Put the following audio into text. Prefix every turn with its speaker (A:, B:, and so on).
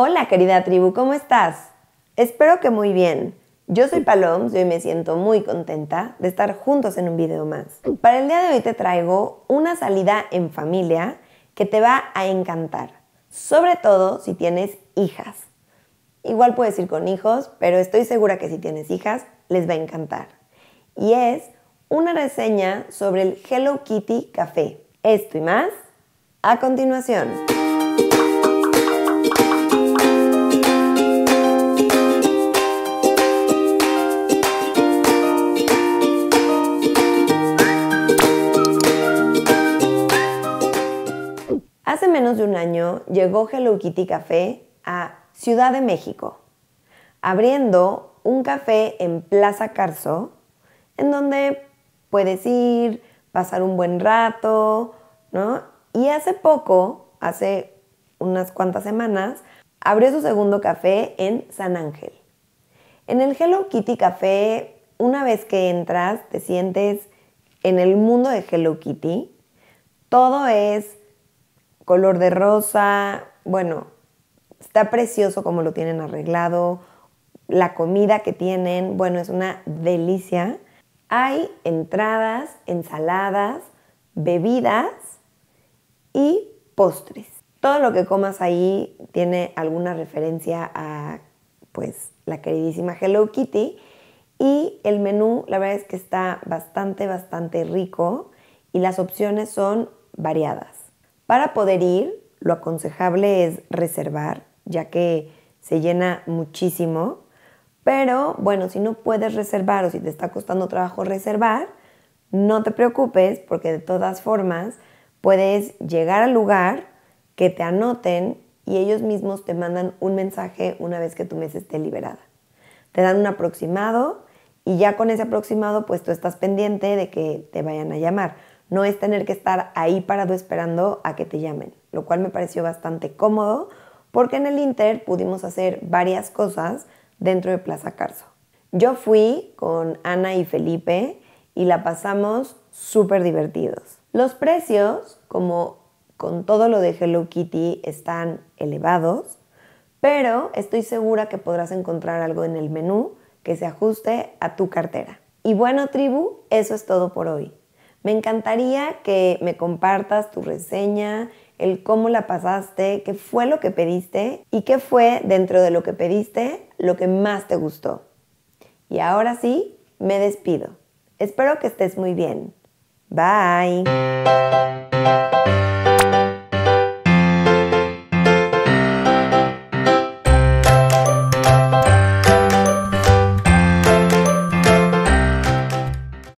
A: Hola querida tribu, ¿cómo estás? Espero que muy bien. Yo soy Palom, y hoy me siento muy contenta de estar juntos en un video más. Para el día de hoy te traigo una salida en familia que te va a encantar, sobre todo si tienes hijas. Igual puedes ir con hijos, pero estoy segura que si tienes hijas les va a encantar. Y es una reseña sobre el Hello Kitty Café. Esto y más a continuación. Hace menos de un año llegó Hello Kitty Café a Ciudad de México, abriendo un café en Plaza Carso, en donde puedes ir, pasar un buen rato, ¿no? Y hace poco, hace unas cuantas semanas, abrió su segundo café en San Ángel. En el Hello Kitty Café, una vez que entras, te sientes en el mundo de Hello Kitty. Todo es color de rosa, bueno, está precioso como lo tienen arreglado, la comida que tienen, bueno, es una delicia. Hay entradas, ensaladas, bebidas y postres. Todo lo que comas ahí tiene alguna referencia a pues la queridísima Hello Kitty y el menú la verdad es que está bastante bastante rico y las opciones son variadas. Para poder ir, lo aconsejable es reservar, ya que se llena muchísimo. Pero bueno, si no puedes reservar o si te está costando trabajo reservar, no te preocupes porque de todas formas puedes llegar al lugar, que te anoten y ellos mismos te mandan un mensaje una vez que tu mesa esté liberada. Te dan un aproximado y ya con ese aproximado pues tú estás pendiente de que te vayan a llamar no es tener que estar ahí parado esperando a que te llamen, lo cual me pareció bastante cómodo porque en el Inter pudimos hacer varias cosas dentro de Plaza Carso. Yo fui con Ana y Felipe y la pasamos súper divertidos. Los precios, como con todo lo de Hello Kitty, están elevados, pero estoy segura que podrás encontrar algo en el menú que se ajuste a tu cartera. Y bueno, tribu, eso es todo por hoy. Me encantaría que me compartas tu reseña, el cómo la pasaste, qué fue lo que pediste y qué fue dentro de lo que pediste lo que más te gustó. Y ahora sí, me despido. Espero que estés muy bien. Bye.